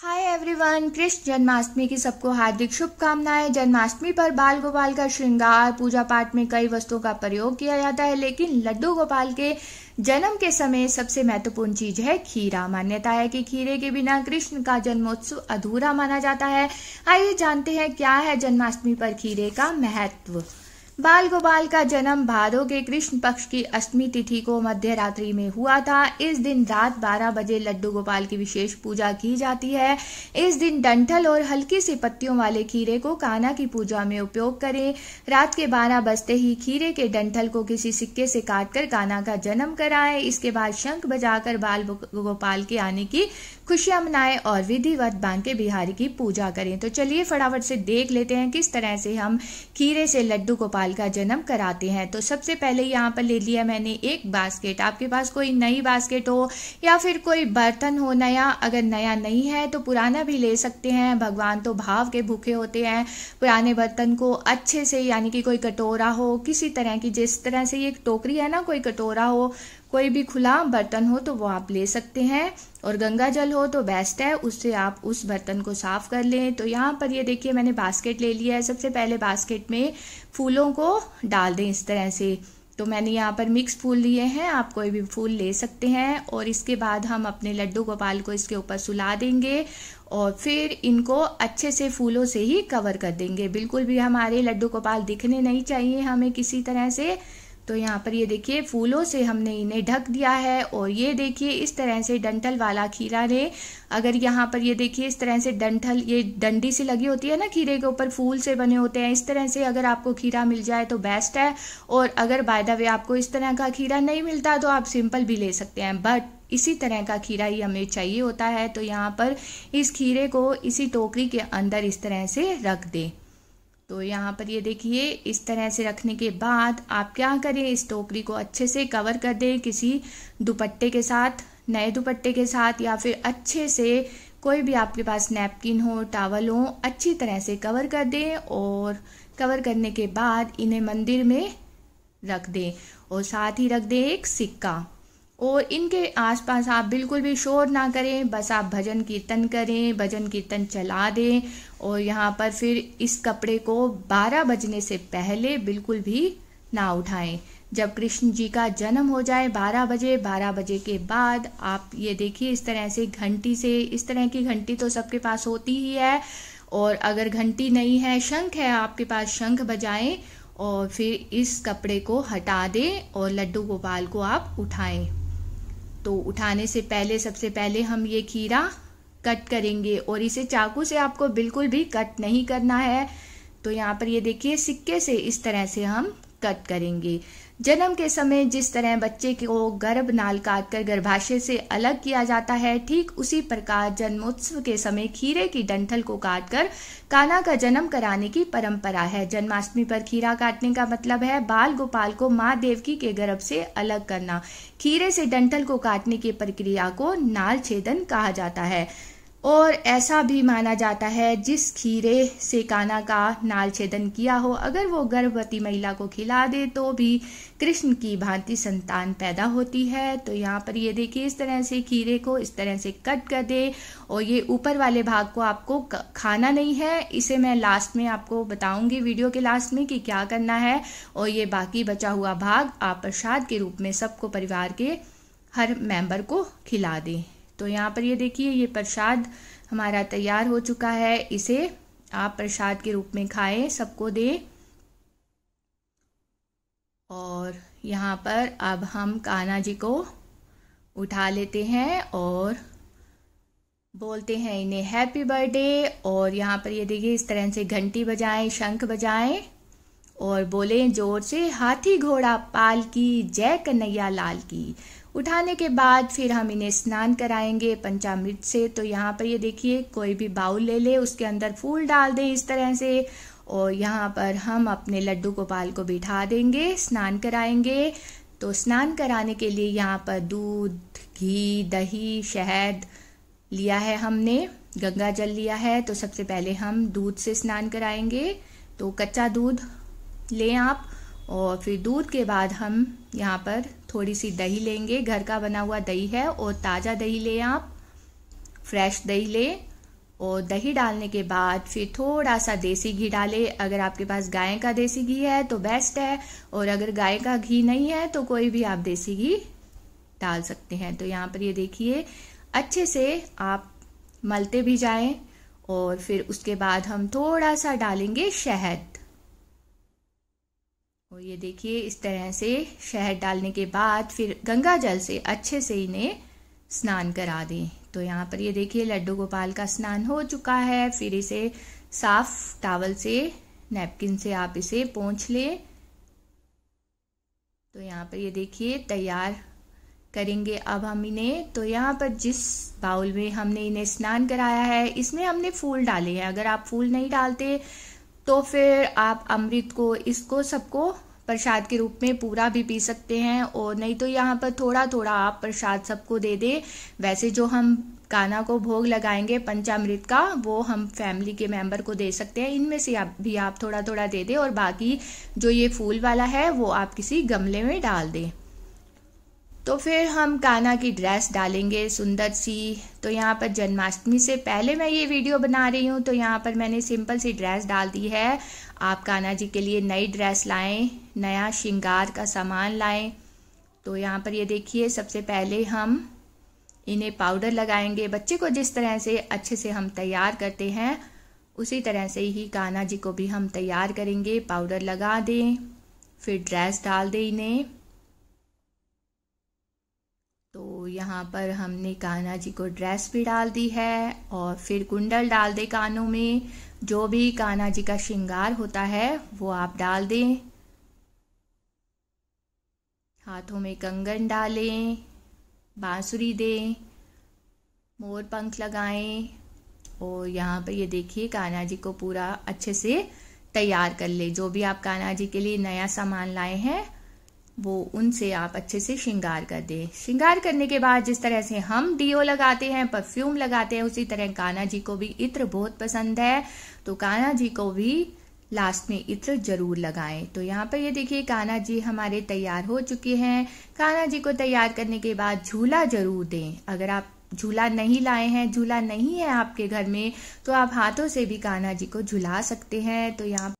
hi everyone Krishna Janmashtami की सबको हार्दिक शुभकामनाएं जन्माष्टमी पर बाल गोपाल का श्रृंगार पूजा पाठ में कई वस्तुओं का प्रयोग किया जाता है लेकिन लड्डू गोपाल के जन्म के समय सबसे महत्वपूर्ण चीज है खीरा मान्यता है कि खीरे के बिना कृष्ण का जन्मोत्सव अधूरा माना जाता है आइए जानते हैं क्या है जन्माष्टमी पर खीरे का महत्व बाल गोपाल का जन्म भादो के कृष्ण पक्ष की अष्टमी तिथि को मध्य रात्रि में हुआ था इस दिन रात 12 बजे लड्डू गोपाल की विशेष पूजा की जाती है इस दिन डंठल और हल्की सी पत्तियों वाले खीरे को काना की पूजा में उपयोग करें रात के 12 बजते ही खीरे के डंठल को किसी सिक्के से काटकर काना का जन्म कराएं इसके बाद शंख बजाकर बाल गोपाल के आने की खुशियाँ मनाएं और विधिवत बांके बिहारी की पूजा करें तो चलिए फटाफट से देख लेते हैं किस तरह से हम खीरे से लड्डू गोपाल का जन्म कराते हैं तो सबसे पहले यहाँ पर ले लिया मैंने एक बास्केट आपके पास कोई नई बास्केट हो या फिर कोई बर्तन हो नया अगर नया नहीं है तो पुराना भी ले सकते हैं भगवान तो भाव के भूखे होते हैं पुराने बर्तन को अच्छे से यानी कि कोई कटोरा हो किसी तरह की जिस तरह से ये टोकरी है ना कोई कटोरा हो कोई भी खुला बर्तन हो तो वो आप ले सकते हैं और गंगा जल हो तो बेस्ट है उससे आप उस बर्तन को साफ़ कर लें तो यहाँ पर ये देखिए मैंने बास्केट ले लिया है सबसे पहले बास्केट में फूलों को डाल दें इस तरह से तो मैंने यहाँ पर मिक्स फूल लिए हैं आप कोई भी फूल ले सकते हैं और इसके बाद हम अपने लड्डू गोपाल को इसके ऊपर सुला देंगे और फिर इनको अच्छे से फूलों से ही कवर कर देंगे बिल्कुल भी हमारे लड्डू गोपाल दिखने नहीं चाहिए हमें किसी तरह से तो यहाँ पर ये देखिए फूलों से हमने इन्हें ढक दिया है और ये देखिए इस तरह से डंठल वाला खीरा ने अगर यहाँ पर ये देखिए इस तरह से डंठल ये डंडी सी लगी होती है ना खीरे के ऊपर फूल से बने होते हैं इस तरह से अगर आपको खीरा मिल जाए तो बेस्ट है और अगर बाय द वे आपको इस तरह का खीरा नहीं मिलता तो आप सिंपल भी ले सकते हैं बट इसी तरह का खीरा ही हमें चाहिए होता है तो यहाँ पर इस खीरे को इसी टोकरी के अंदर इस तरह से रख दें तो यहाँ पर ये देखिए इस तरह से रखने के बाद आप क्या करें इस टोकरी को अच्छे से कवर कर दें किसी दुपट्टे के साथ नए दुपट्टे के साथ या फिर अच्छे से कोई भी आपके पास नैपकिन हो टावल हो अच्छी तरह से कवर कर दें और कवर करने के बाद इन्हें मंदिर में रख दें और साथ ही रख दें एक सिक्का और इनके आसपास आप बिल्कुल भी शोर ना करें बस आप भजन कीर्तन करें भजन कीर्तन चला दें और यहाँ पर फिर इस कपड़े को 12 बजने से पहले बिल्कुल भी ना उठाएं जब कृष्ण जी का जन्म हो जाए 12 बजे 12 बजे के बाद आप ये देखिए इस तरह से घंटी से इस तरह की घंटी तो सबके पास होती ही है और अगर घंटी नहीं है शंख है आपके पास शंख बजाएं और फिर इस कपड़े को हटा दें और लड्डू गोपाल को आप उठाएं तो उठाने से पहले सबसे पहले हम ये खीरा कट करेंगे और इसे चाकू से आपको बिल्कुल भी कट नहीं करना है तो यहाँ पर ये देखिए सिक्के से इस तरह से हम कट करेंगे जन्म के समय जिस तरह बच्चे को गर्भ नाल काटकर गर्भाशय से अलग किया जाता है ठीक उसी प्रकार जन्मोत्सव के समय खीरे की डंठल को काटकर काना का जन्म कराने की परंपरा है जन्माष्टमी पर खीरा काटने का मतलब है बाल गोपाल को माँ देवकी के गर्भ से अलग करना खीरे से डंठल को काटने की प्रक्रिया को नाल छेदन कहा जाता है और ऐसा भी माना जाता है जिस खीरे से काना का नाल छेदन किया हो अगर वो गर्भवती महिला को खिला दे तो भी कृष्ण की भांति संतान पैदा होती है तो यहाँ पर ये देखिए इस तरह से खीरे को इस तरह से कट कर दे और ये ऊपर वाले भाग को आपको खाना नहीं है इसे मैं लास्ट में आपको बताऊंगी वीडियो के लास्ट में कि क्या करना है और ये बाकी बचा हुआ भाग आप प्रसाद के रूप में सबको परिवार के हर मेंबर को खिला दें तो यहाँ पर ये देखिए ये प्रसाद हमारा तैयार हो चुका है इसे आप प्रसाद के रूप में खाएं सबको दे और यहाँ पर अब हम कान्हा जी को उठा लेते हैं और बोलते हैं इन्हें हैप्पी बर्थडे और यहाँ पर ये देखिए इस तरह से घंटी बजाएं शंख बजाएं और बोले जोर से हाथी घोड़ा पाल की जय कन्हैया लाल की उठाने के बाद फिर हम इन्हें स्नान कराएंगे पंचामृत से तो यहाँ पर ये देखिए कोई भी बाउल ले ले उसके अंदर फूल डाल दें इस तरह से और यहाँ पर हम अपने लड्डू गोपाल को बिठा देंगे स्नान कराएंगे तो स्नान कराने के लिए यहाँ पर दूध घी दही शहद लिया है हमने गंगा जल लिया है तो सबसे पहले हम दूध से स्नान कराएंगे तो कच्चा दूध लें आप और फिर दूध के बाद हम यहाँ पर थोड़ी सी दही लेंगे घर का बना हुआ दही है और ताज़ा दही लें आप फ्रेश दही लें और दही डालने के बाद फिर थोड़ा सा देसी घी डालें अगर आपके पास गाय का देसी घी है तो बेस्ट है और अगर गाय का घी नहीं है तो कोई भी आप देसी घी डाल सकते हैं तो यहाँ पर ये देखिए अच्छे से आप मलते भी जाएं और फिर उसके बाद हम थोड़ा सा डालेंगे शहद और ये देखिए इस तरह से शहद डालने के बाद फिर गंगा जल से अच्छे से इन्हें स्नान करा दें तो यहाँ पर ये देखिए लड्डू गोपाल का स्नान हो चुका है फिर इसे साफ टावल से नैपकिन से आप इसे पोंछ लें तो यहाँ पर ये देखिए तैयार करेंगे अब हम इन्हें तो यहाँ पर जिस बाउल में हमने इन्हें स्नान कराया है इसमें हमने फूल डाले हैं अगर आप फूल नहीं डालते तो फिर आप अमृत को इसको सबको प्रसाद के रूप में पूरा भी पी सकते हैं और नहीं तो यहाँ पर थोड़ा थोड़ा आप प्रसाद सबको दे दें वैसे जो हम काना को भोग लगाएंगे पंचामृत का वो हम फैमिली के मेंबर को दे सकते हैं इनमें से आप भी आप थोड़ा थोड़ा दे दें और बाकी जो ये फूल वाला है वो आप किसी गमले में डाल दें तो फिर हम काना की ड्रेस डालेंगे सुंदर सी तो यहाँ पर जन्माष्टमी से पहले मैं ये वीडियो बना रही हूँ तो यहाँ पर मैंने सिंपल सी ड्रेस डाल दी है आप काना जी के लिए नई ड्रेस लाएं नया श्रृंगार का सामान लाएं तो यहाँ पर ये देखिए सबसे पहले हम इन्हें पाउडर लगाएंगे बच्चे को जिस तरह से अच्छे से हम तैयार करते हैं उसी तरह से ही काना जी को भी हम तैयार करेंगे पाउडर लगा दें फिर ड्रेस डाल दें इन्हें यहाँ पर हमने कान्हा जी को ड्रेस भी डाल दी है और फिर कुंडल डाल दे कानों में जो भी कान्हा जी का श्रृंगार होता है वो आप डाल दें हाथों में कंगन डालें बांसुरी दें मोर पंख लगाएं और यहाँ पर ये देखिए कान्हा जी को पूरा अच्छे से तैयार कर ले जो भी आप कान्हा जी के लिए नया सामान लाए हैं वो उनसे आप अच्छे से श्रृंगार कर दें श्रृंगार करने के बाद जिस तरह से हम डीओ लगाते हैं परफ्यूम लगाते हैं उसी तरह कान्हा जी को भी इत्र बहुत पसंद है तो कान्हा जी को भी लास्ट में इत्र जरूर लगाएं तो यहाँ पर ये देखिए कान्हा जी हमारे तैयार हो चुके हैं कान्हा जी को तैयार करने के बाद झूला जरूर दें अगर आप झूला नहीं लाए हैं झूला नहीं है आपके घर में तो आप हाथों से भी कान्हा जी को झुला सकते हैं तो यहाँ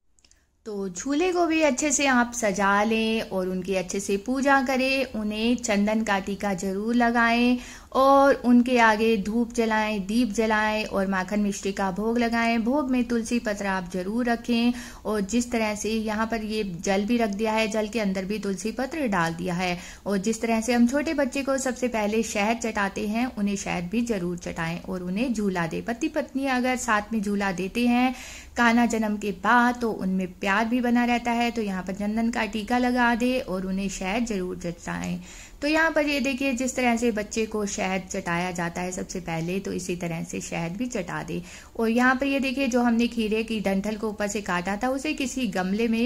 तो झूले को भी अच्छे से आप सजा लें और उनकी अच्छे से पूजा करें उन्हें चंदन का टीका ज़रूर लगाएं और उनके आगे धूप जलाएं दीप जलाएं और माखन मिश्री का भोग लगाएं भोग में तुलसी पत्र आप जरूर रखें और जिस तरह से यहाँ पर ये जल भी रख दिया है जल के अंदर भी तुलसी पत्र डाल दिया है और जिस तरह से हम छोटे बच्चे को सबसे पहले शहद चटाते हैं उन्हें शहद भी जरूर चटाएं और उन्हें झूला दे पति पत्नी अगर साथ में झूला देते हैं काना जन्म के बाद तो उनमें प्यार भी बना रहता है तो यहाँ पर चंदन का टीका लगा दे और उन्हें शहद जरूर चटाएं तो यहाँ पर ये देखिए जिस तरह से बच्चे को शहद चटाया जाता है सबसे पहले तो इसी तरह से शहद भी चटा दे और यहाँ पर ये देखिए जो हमने खीरे की डंठल को ऊपर से काटा था उसे किसी गमले में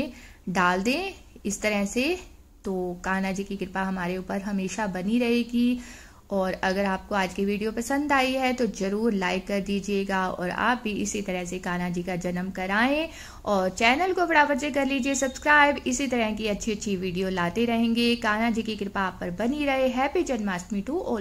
डाल दें इस तरह से तो कान्हा जी की कृपा हमारे ऊपर हमेशा बनी रहेगी और अगर आपको आज की वीडियो पसंद आई है तो ज़रूर लाइक कर दीजिएगा और आप भी इसी तरह से कान्हा जी का जन्म कराएं और चैनल को फटाफट से कर लीजिए सब्सक्राइब इसी तरह की अच्छी अच्छी वीडियो लाते रहेंगे कान्हा जी की कृपा आप पर बनी रहे हैप्पी जन्माष्टमी टू ऑल